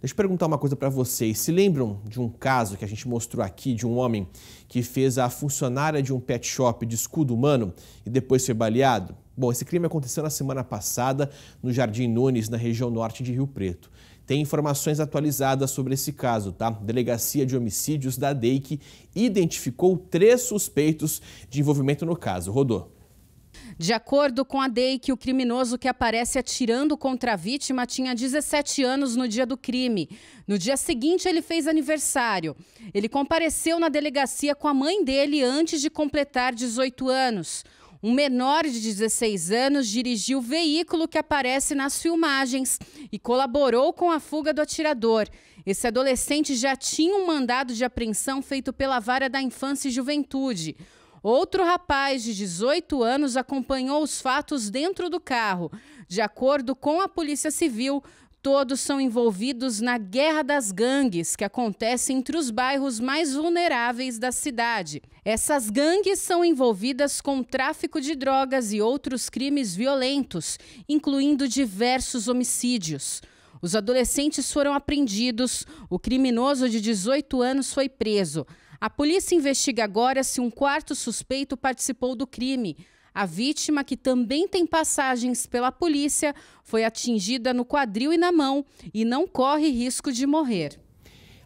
Deixa eu perguntar uma coisa para vocês. Se lembram de um caso que a gente mostrou aqui de um homem que fez a funcionária de um pet shop de escudo humano e depois foi baleado? Bom, esse crime aconteceu na semana passada no Jardim Nunes, na região norte de Rio Preto. Tem informações atualizadas sobre esse caso, tá? Delegacia de Homicídios da DEIC identificou três suspeitos de envolvimento no caso. Rodou. De acordo com a DEI, que o criminoso que aparece atirando contra a vítima tinha 17 anos no dia do crime. No dia seguinte, ele fez aniversário. Ele compareceu na delegacia com a mãe dele antes de completar 18 anos. Um menor de 16 anos dirigiu o veículo que aparece nas filmagens e colaborou com a fuga do atirador. Esse adolescente já tinha um mandado de apreensão feito pela Vara da Infância e Juventude. Outro rapaz de 18 anos acompanhou os fatos dentro do carro. De acordo com a Polícia Civil, todos são envolvidos na guerra das gangues, que acontece entre os bairros mais vulneráveis da cidade. Essas gangues são envolvidas com tráfico de drogas e outros crimes violentos, incluindo diversos homicídios. Os adolescentes foram apreendidos, o criminoso de 18 anos foi preso. A polícia investiga agora se um quarto suspeito participou do crime. A vítima, que também tem passagens pela polícia, foi atingida no quadril e na mão e não corre risco de morrer.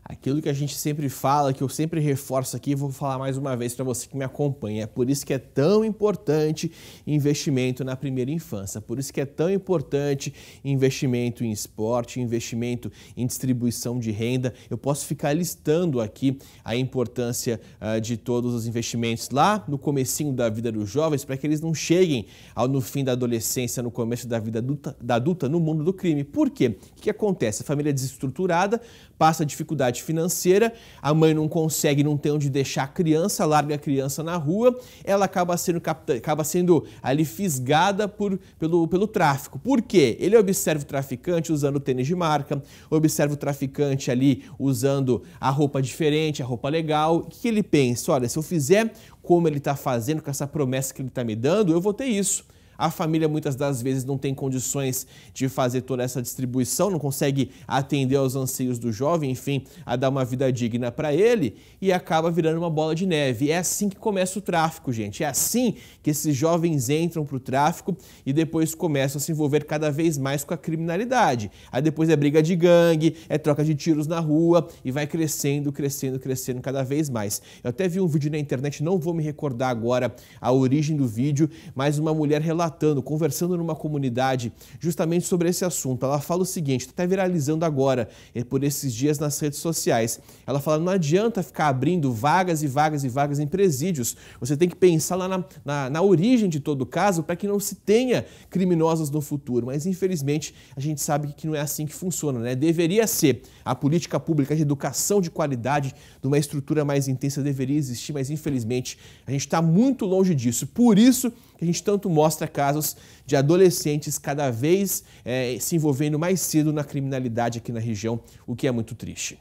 Aquilo que a gente sempre fala, que eu sempre reforço aqui, vou falar mais uma vez para você que me acompanha. É por isso que é tão importante investimento na primeira infância. Por isso que é tão importante investimento em esporte, investimento em distribuição de renda. Eu posso ficar listando aqui a importância uh, de todos os investimentos lá no comecinho da vida dos jovens, para que eles não cheguem ao no fim da adolescência, no começo da vida adulta, da adulta no mundo do crime. Por quê? O que acontece? A família é desestruturada, passa dificuldade dificuldade financeira, a mãe não consegue, não tem onde deixar a criança, larga a criança na rua, ela acaba sendo, acaba sendo ali fisgada por, pelo, pelo tráfico. Por quê? Ele observa o traficante usando tênis de marca, observa o traficante ali usando a roupa diferente, a roupa legal. O que ele pensa? Olha, se eu fizer como ele está fazendo, com essa promessa que ele está me dando, eu vou ter isso. A família muitas das vezes não tem condições de fazer toda essa distribuição, não consegue atender aos anseios do jovem, enfim, a dar uma vida digna para ele e acaba virando uma bola de neve. É assim que começa o tráfico, gente. É assim que esses jovens entram para o tráfico e depois começam a se envolver cada vez mais com a criminalidade. Aí depois é briga de gangue, é troca de tiros na rua e vai crescendo, crescendo, crescendo cada vez mais. Eu até vi um vídeo na internet, não vou me recordar agora a origem do vídeo, mas uma mulher relatou relatando, conversando numa comunidade justamente sobre esse assunto. Ela fala o seguinte, está até viralizando agora é, por esses dias nas redes sociais. Ela fala, não adianta ficar abrindo vagas e vagas e vagas em presídios. Você tem que pensar lá na, na, na origem de todo o caso para que não se tenha criminosos no futuro. Mas, infelizmente, a gente sabe que não é assim que funciona. Né? Deveria ser a política pública de educação de qualidade, de uma estrutura mais intensa, deveria existir, mas, infelizmente, a gente está muito longe disso. Por isso, que a gente tanto mostra casos de adolescentes cada vez é, se envolvendo mais cedo na criminalidade aqui na região, o que é muito triste.